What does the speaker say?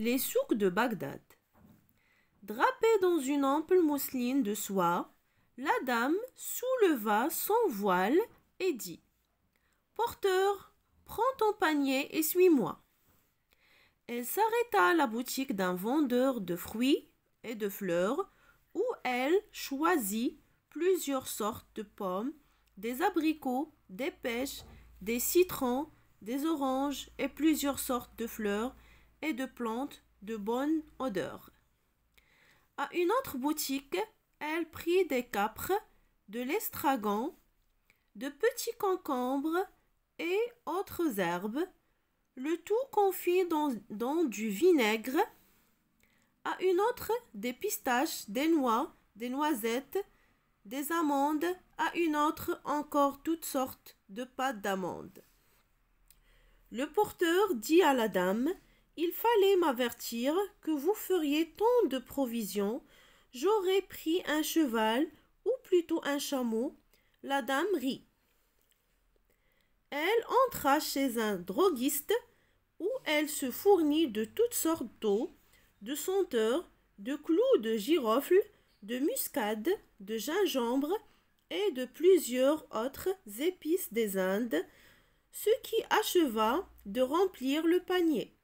les souks de Bagdad. Drapée dans une ample mousseline de soie, la dame souleva son voile et dit Porteur, prends ton panier et suis-moi. Elle s'arrêta à la boutique d'un vendeur de fruits et de fleurs où elle choisit plusieurs sortes de pommes, des abricots, des pêches, des citrons, des oranges et plusieurs sortes de fleurs et de plantes de bonne odeur. À une autre boutique, elle prit des capres, de l'estragon, de petits concombres et autres herbes, le tout confit dans, du vinaigre. À une autre, des pistaches, des noix, des noisettes, des amandes, à une autre encore toutes sortes de pâtes d'amandes. Le porteur dit à la dame il fallait m'avertir que vous feriez tant de provisions. J'aurais pris un cheval, ou plutôt un chameau. La dame rit. Elle entra chez un droguiste où elle se fournit de toutes sortes d'eau, de senteurs, de clous de girofle, de muscade, de gingembre et de plusieurs autres épices des Indes, ce qui acheva de remplir le panier.